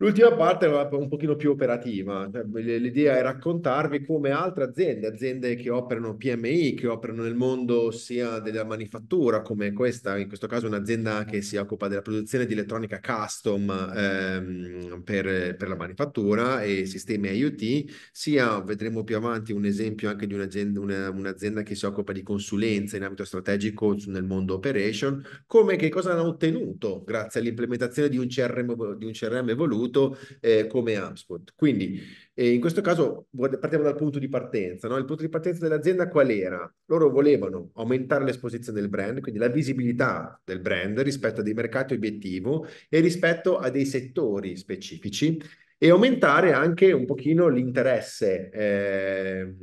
L'ultima parte è un pochino più operativa, cioè, l'idea è raccontarvi come altre aziende, aziende che operano PMI, che operano nel mondo sia della manifattura come questa, in questo caso un'azienda che si occupa della produzione di elettronica custom ehm, per, per, la manifattura e sistemi IoT, sia, vedremo più avanti un esempio anche di un'azienda, una, un'azienda che si occupa di consulenza in ambito strategico nel mondo operation, come che cosa hanno ottenuto grazie all'implementazione di un CRM, di un CRM evoluto conosciuto eh, come HubSpot. Quindi eh, in questo caso partiamo dal punto di partenza. No? Il punto di partenza dell'azienda qual era? Loro volevano aumentare l'esposizione del brand, quindi la visibilità del brand rispetto a dei mercati obiettivo e rispetto a dei settori specifici e aumentare anche un pochino l'interesse eh,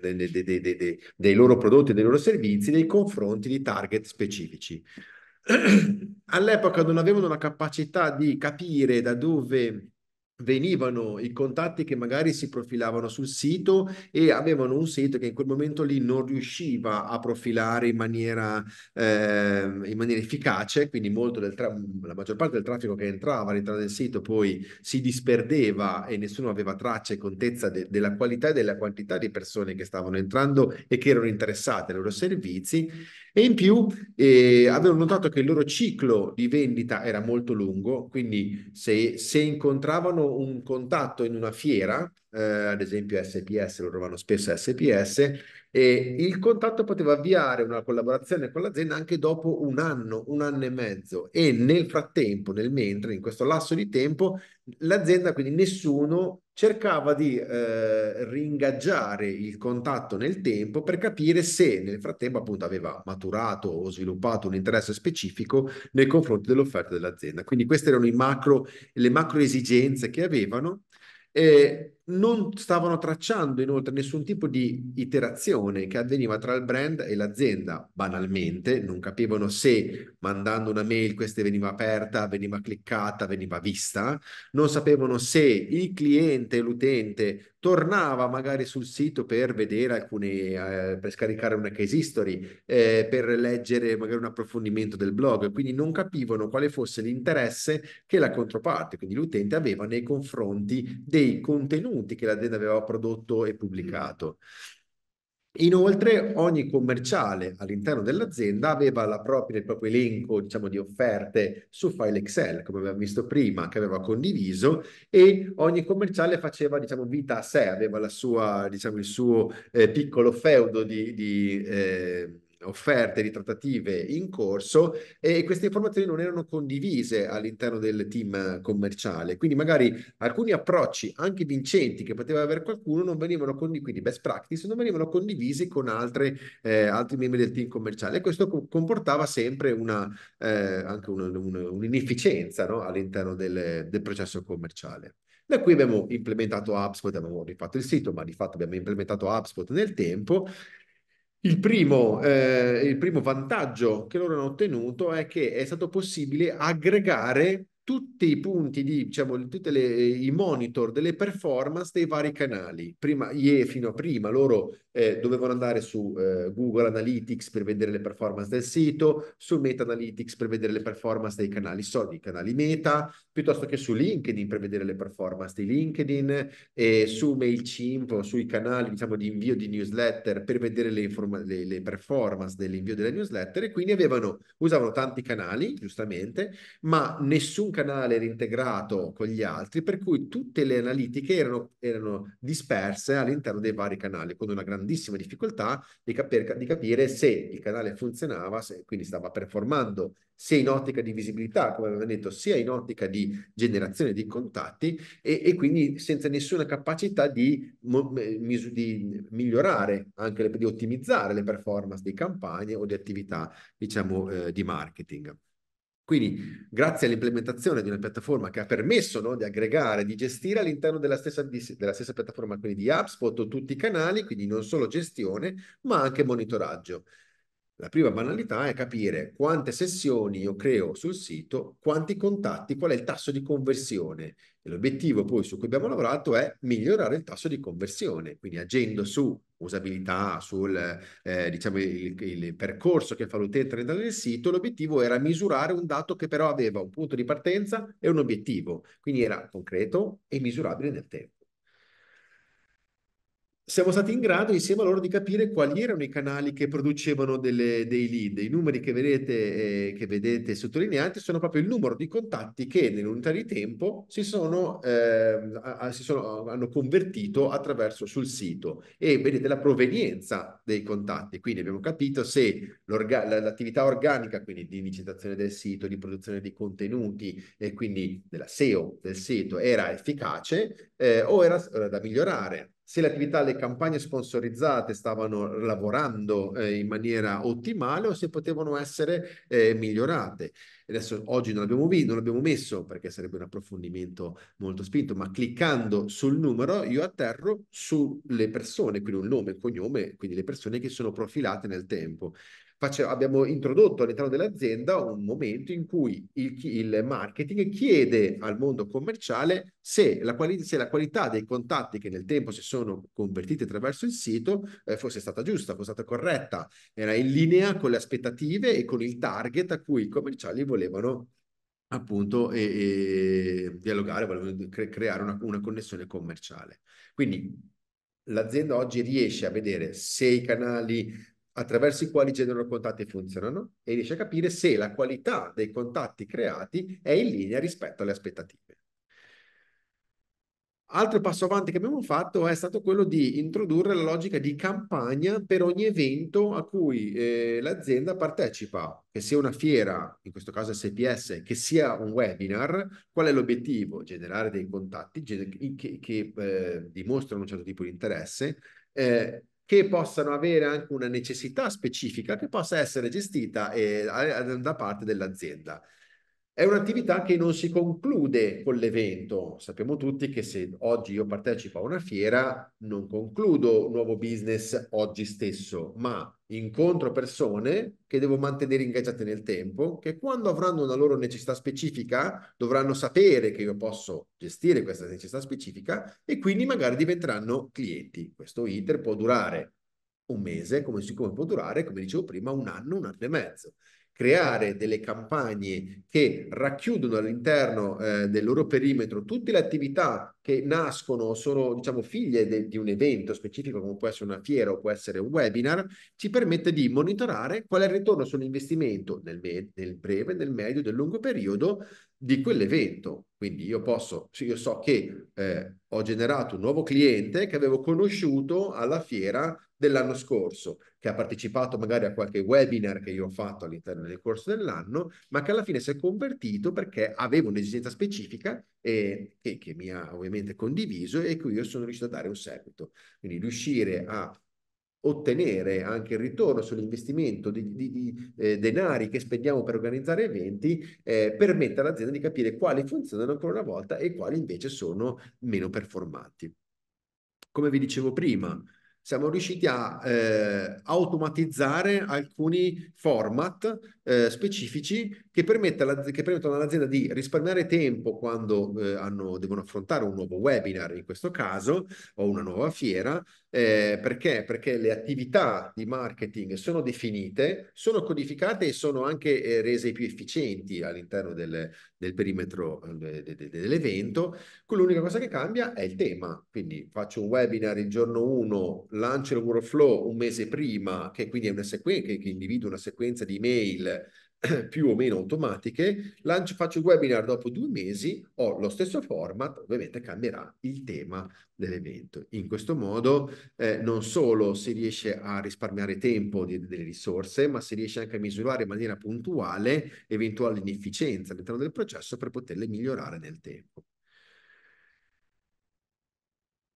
dei, dei, dei, dei loro prodotti e dei loro servizi nei confronti di target specifici. all'epoca non avevano la capacità di capire da dove venivano i contatti che magari si profilavano sul sito e avevano un sito che in quel momento lì non riusciva a profilare in maniera, eh, in maniera efficace, quindi la maggior parte del traffico che entrava all'interno del sito poi si disperdeva e nessuno aveva traccia e contezza de della qualità e della quantità di persone che stavano entrando e che erano interessate ai loro servizi e in più eh, avevo notato che il loro ciclo di vendita era molto lungo, quindi se, se incontravano hanno un contatto in una fiera, eh, ad esempio SPS, loro vanno spesso SPS, e il contatto poteva avviare una collaborazione con l'azienda anche dopo un anno, un anno e mezzo e nel frattempo, nel mentre, in questo lasso di tempo, l'azienda, quindi nessuno cercava di eh, ringaggiare il contatto nel tempo per capire se nel frattempo appunto aveva maturato o sviluppato un interesse specifico nei confronti dell'offerta dell'azienda. Quindi queste erano macro, le macro esigenze che avevano e non stavano tracciando inoltre nessun tipo di iterazione che avveniva tra il brand e l'azienda, banalmente, non capivano se mandando una mail questa veniva aperta, veniva cliccata, veniva vista, non sapevano se il cliente, l'utente, tornava magari sul sito per vedere alcune, eh, per scaricare una case history, eh, per leggere magari un approfondimento del blog, quindi non capivano quale fosse l'interesse che la controparte, quindi l'utente aveva nei confronti dei contenuti contenuti che l'azienda aveva prodotto e pubblicato. Mm. Inoltre ogni commerciale all'interno dell'azienda aveva la propria, il proprio elenco diciamo, di offerte su file Excel, come abbiamo visto prima, che aveva condiviso e ogni commerciale faceva diciamo, vita a sé, aveva la sua, diciamo, il suo eh, piccolo feudo di, di eh, offerte di trattative in corso e queste informazioni non erano condivise all'interno del team commerciale. Quindi magari alcuni approcci anche vincenti che poteva avere qualcuno non venivano condivisi, quindi best practice non venivano condivisi con altre, eh, altri membri del team commerciale e questo co- comportava sempre una, eh, anche un, un, un'inefficienza no? all'interno del, del processo commerciale. Da qui abbiamo implementato HubSpot, abbiamo rifatto il sito, ma di fatto abbiamo implementato HubSpot nel tempo il primo, eh, il primo, vantaggio che loro hanno ottenuto è che è stato possibile aggregare tutti i punti di, diciamo, tutti i monitor delle performance dei vari canali. Prima, fino a prima loro eh, dovevano andare su eh, Google Analytics per vedere le performance del sito, su Meta Analytics per vedere le performance dei canali, so, dei canali Meta, piuttosto che su LinkedIn per vedere le performance di LinkedIn, e su MailChimp, sui canali diciamo, di invio di newsletter per vedere le, informa- le, le performance dell'invio delle newsletter e quindi avevano, usavano tanti canali, giustamente, ma nessun canale era integrato con gli altri, per cui tutte le analitiche erano, erano disperse all'interno dei vari canali, con una grande grandissima difficoltà di, cap di capire se il canale funzionava, se, quindi stava performando sia in ottica di visibilità, come abbiamo detto, sia in ottica di generazione di contatti e, e quindi senza nessuna capacità di, di migliorare, anche le, di ottimizzare le performance di campagne o di attività, diciamo, eh, di marketing. Quindi, grazie all'implementazione di una piattaforma che ha permesso no, di aggregare, di gestire all'interno della stessa, della stessa piattaforma, quindi di HubSpot, tutti i canali, quindi non solo gestione, ma anche monitoraggio. La prima banalità è capire quante sessioni io creo sul sito, quanti contatti, qual è il tasso di conversione. E l'obiettivo poi su cui abbiamo lavorato è migliorare il tasso di conversione, quindi agendo su usabilità, sul eh, diciamo il, il, percorso che fa l'utente entrando nel sito, l'obiettivo era misurare un dato che però aveva un punto di partenza e un obiettivo, quindi era concreto e misurabile nel tempo siamo stati in grado insieme a loro di capire quali erano i canali che producevano delle, dei lead. I numeri che vedete, eh, che vedete, sottolineati sono proprio il numero di contatti che nell'unità di tempo si sono, eh, a, si sono, hanno convertito attraverso sul sito e vedete la provenienza dei contatti. Quindi abbiamo capito se l'orga, l'attività organica, quindi di licitazione del sito, di produzione di contenuti e quindi della SEO del sito era efficace eh, o era, era da migliorare se le attività, le campagne sponsorizzate stavano lavorando eh, in maniera ottimale o se potevano essere eh, migliorate. Adesso oggi non l'abbiamo, visto, non l'abbiamo messo perché sarebbe un approfondimento molto spinto, ma cliccando sul numero io atterro sulle persone, quindi un nome e cognome, quindi le persone che sono profilate nel tempo. Faccio, abbiamo introdotto all'interno dell'azienda un momento in cui il, il marketing chiede al mondo commerciale se la, quali, se la, qualità dei contatti che nel tempo si sono convertiti attraverso il sito eh, fosse stata giusta, fosse stata corretta, era in linea con le aspettative e con il target a cui i commerciali volevano appunto e, e dialogare, volevano cre- creare una, una connessione commerciale. Quindi l'azienda oggi riesce a vedere se i canali attraverso i quali generano contatti e funzionano e riesce a capire se la qualità dei contatti creati è in linea rispetto alle aspettative. Altro passo avanti che abbiamo fatto è stato quello di introdurre la logica di campagna per ogni evento a cui eh, l'azienda partecipa, che sia una fiera, in questo caso SPS, che sia un webinar. Qual è l'obiettivo? Generare dei contatti che, che eh, dimostrano un certo tipo di interesse, eh, che possano avere anche una necessità specifica che possa essere gestita eh, da parte dell'azienda. È un'attività che non si conclude con l'evento. Sappiamo tutti che se oggi io partecipo a una fiera, non concludo un nuovo business oggi stesso, ma incontro persone che devo mantenere ingaggiate nel tempo, che quando avranno una loro necessità specifica dovranno sapere che io posso gestire questa necessità specifica e quindi magari diventeranno clienti. Questo iter può durare un mese, come, siccome può durare, come dicevo prima, un anno, un anno e mezzo creare delle campagne che racchiudono all'interno eh, del loro perimetro tutte le attività che nascono, sono diciamo figlie de- di un evento specifico come può essere una fiera o può essere un webinar, ci permette di monitorare qual è il ritorno sull'investimento nel, me- nel breve, nel medio e nel lungo periodo di quell'evento. Quindi io posso, io so che eh, ho generato un nuovo cliente che avevo conosciuto alla fiera dell'anno scorso, che ha partecipato magari a qualche webinar che io ho fatto all'interno del corso dell'anno, ma che alla fine si è convertito perché aveva un'esigenza specifica e, e che mi ha ovviamente condiviso e cui io sono riuscito a dare un seguito. Quindi riuscire a ottenere anche il ritorno sull'investimento di, di, di eh, denari che spendiamo per organizzare eventi eh, permette all'azienda di capire quali funzionano ancora una volta e quali invece sono meno performanti. Come vi dicevo prima, siamo riusciti a eh, automatizzare alcuni format eh, specifici che, che, permettono all'azienda di risparmiare tempo quando eh, hanno, devono affrontare un nuovo webinar, in questo caso, o una nuova fiera, eh, perché? perché? le attività di marketing sono definite, sono codificate e sono anche eh, rese più efficienti all'interno del, del perimetro de, de, de, dell'evento. L'unica cosa che cambia è il tema, quindi faccio un webinar il giorno 1 lancia il workflow un mese prima, che quindi è una sequenza, che, che individua una sequenza di email più o meno automatiche, lancio, faccio il webinar dopo due mesi, ho lo stesso format, ovviamente cambierà il tema dell'evento. In questo modo eh, non solo si riesce a risparmiare tempo di, delle risorse, ma si riesce anche a misurare in maniera puntuale eventuali inefficienze all'interno del processo per poterle migliorare nel tempo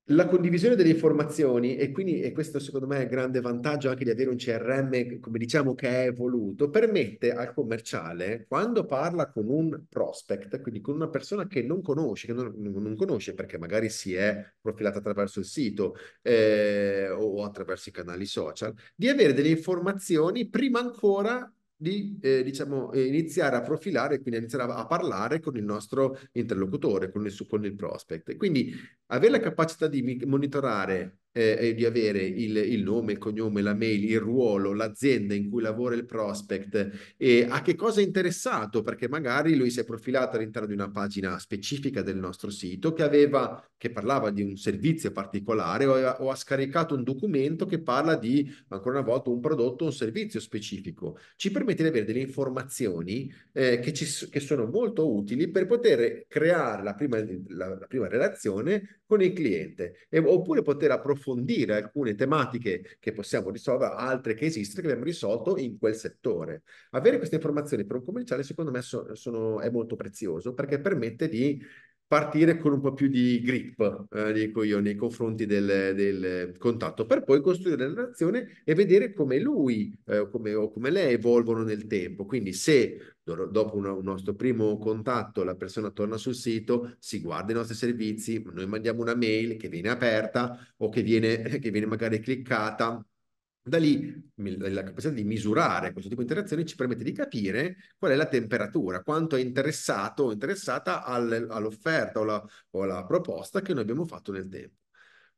la condivisione delle informazioni, e quindi e questo secondo me è il grande vantaggio anche di avere un CRM, come diciamo, che è evoluto, permette al commerciale, quando parla con un prospect, quindi con una persona che non conosce, che non, non conosce perché magari si è profilata attraverso il sito eh, o attraverso i canali social, di avere delle informazioni prima ancora di eh, diciamo, eh, iniziare a profilare, quindi iniziare a, a parlare con il nostro interlocutore, con il, con il prospect. quindi avere la capacità di monitorare eh, di avere il, il, nome, il cognome, la mail, il ruolo, l'azienda in cui lavora il prospect e a che cosa è interessato, perché magari lui si è profilato all'interno di una pagina specifica del nostro sito che, aveva, che parlava di un servizio particolare o, o ha scaricato un documento che parla di, ancora una volta, un prodotto o un servizio specifico. Ci permette di avere delle informazioni eh, che, ci, che, sono molto utili per poter creare la prima, la, la prima relazione con il cliente e, oppure poter approfondire approfondire alcune tematiche che possiamo risolvere, altre che esistono, che abbiamo risolto in quel settore. Avere queste informazioni per un commerciale, secondo me, so, sono, è molto prezioso perché permette di partire con un po' più di grip, eh, dico io, nei confronti del, del, contatto, per poi costruire la relazione e vedere come lui eh, come, o come lei evolvono nel tempo. Quindi se dopo un, un nostro primo contatto la persona torna sul sito, si guarda i nostri servizi, noi mandiamo una mail che viene aperta o che viene, che viene magari cliccata, da lì la capacità di misurare questo tipo di interazione ci permette di capire qual è la temperatura, quanto è interessato o interessata all'offerta o alla, o alla proposta che noi abbiamo fatto nel tempo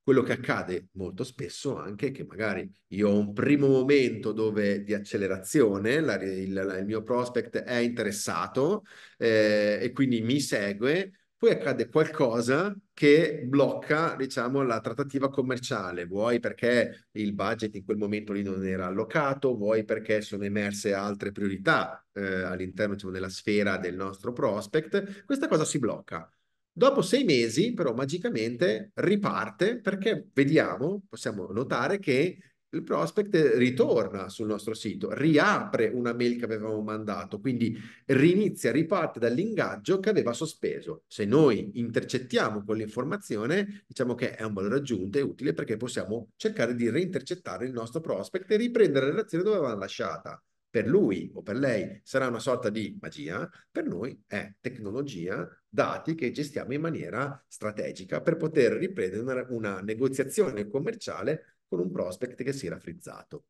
quello che accade molto spesso anche è che magari io ho un primo momento dove di accelerazione, la, il, il, mio prospect è interessato eh, e quindi mi segue, poi accade qualcosa che blocca, diciamo, la trattativa commerciale, vuoi perché il budget in quel momento lì non era allocato, vuoi perché sono emerse altre priorità eh, all'interno, diciamo, della sfera del nostro prospect, questa cosa si blocca. Dopo sei mesi, però, magicamente riparte perché vediamo, possiamo notare che il prospect ritorna sul nostro sito, riapre una mail che avevamo mandato, quindi rinizia, riparte dall'ingaggio che aveva sospeso. Se noi intercettiamo quell'informazione, diciamo che è un valore aggiunto, è utile perché possiamo cercare di reintercettare il nostro prospect e riprendere la relazione dove l'avevamo lasciata. Per lui o per lei sarà una sorta di magia, per noi è tecnologia, dati che gestiamo in maniera strategica per poter riprendere una, una negoziazione commerciale con un prospect che si era frizzato.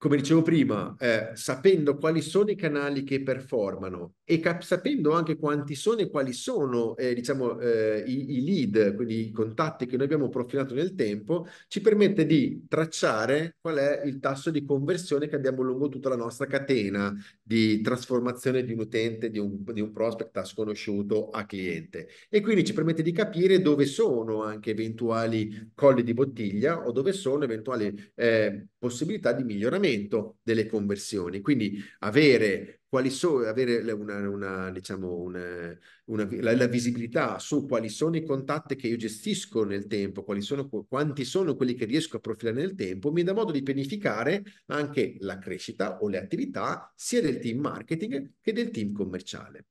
Come dicevo prima, eh, sapendo quali sono i canali che performano e cap- sapendo anche quanti sono e quali sono eh, diciamo, eh, i-, i lead, quindi i contatti che noi abbiamo profilato nel tempo, ci permette di tracciare qual è il tasso di conversione che abbiamo lungo tutta la nostra catena di trasformazione di un utente, di un, di un prospect a sconosciuto a cliente. E quindi ci permette di capire dove sono anche eventuali colli di bottiglia o dove sono eventuali eh, possibilità di miglioramento delle conversioni. Quindi avere quali sono, avere una, una diciamo, una, una, la, la, visibilità su quali sono i contatti che io gestisco nel tempo, sono, quanti sono quelli che riesco a profilare nel tempo, mi dà modo di pianificare anche la crescita o le attività sia del team marketing che del team commerciale.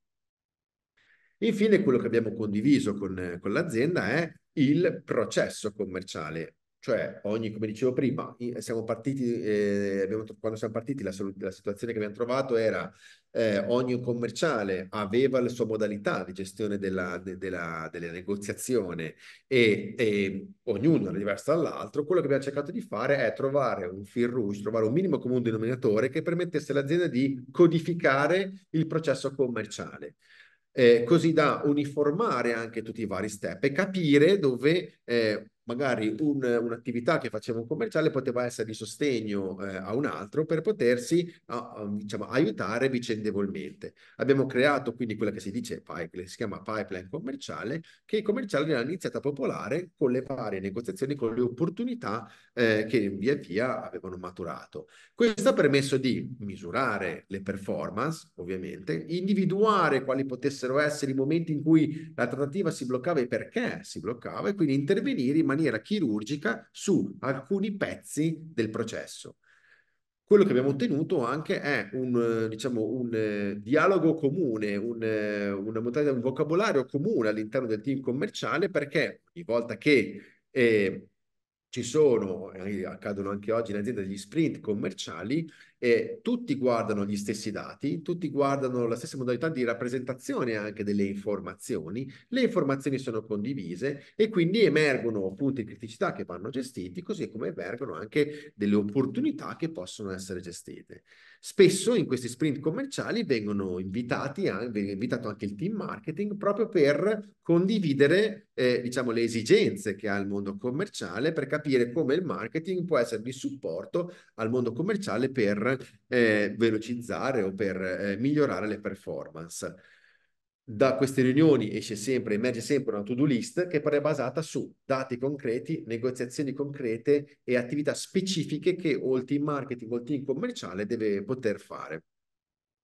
Infine, quello che abbiamo condiviso con, con l'azienda è il processo commerciale. Cioè, ogni, come dicevo prima, siamo partiti, eh, abbiamo, quando siamo partiti la, la, situazione che abbiamo trovato era eh, ogni commerciale aveva la sua modalità di gestione della, de, della, della negoziazione e, e, ognuno era diverso dall'altro. Quello che abbiamo cercato di fare è trovare un fil rouge, trovare un minimo comune denominatore che permettesse all'azienda di codificare il processo commerciale. Eh, così da uniformare anche tutti i vari step e capire dove eh, magari un, un'attività che faceva un commerciale poteva essere di sostegno eh, a un altro per potersi a, a, diciamo, aiutare vicendevolmente. Abbiamo creato quindi quella che si dice pipeline, si chiama pipeline commerciale, che i commerciali hanno iniziato a popolare con le varie negoziazioni, con le opportunità eh, che via via avevano maturato. Questo ha permesso di misurare le performance, ovviamente, individuare quali potessero essere i momenti in cui la trattativa si bloccava e perché si bloccava e quindi intervenire in maniera maniera chirurgica su alcuni pezzi del processo. Quello che abbiamo ottenuto anche è un, diciamo, un eh, dialogo comune, un, eh, una montagna, un vocabolario comune all'interno del team commerciale perché ogni volta che eh, ci sono, eh, accadono anche oggi in azienda degli sprint commerciali, eh, tutti guardano gli stessi dati, tutti guardano la stessa modalità di rappresentazione anche delle informazioni, le informazioni sono condivise e quindi emergono punti di criticità che vanno gestiti, così come emergono anche delle opportunità che possono essere gestite. Spesso in questi sprint commerciali vengono invitati, viene invitato anche il team marketing proprio per condividere eh, diciamo, le esigenze che ha il mondo commerciale per capire come il marketing può essere di supporto al mondo commerciale per per eh, velocizzare o per eh, migliorare le performance. Da queste riunioni esce sempre, emerge sempre una to-do list che però è basata su dati concreti, negoziazioni concrete e attività specifiche che o il team marketing o il team commerciale deve poter fare.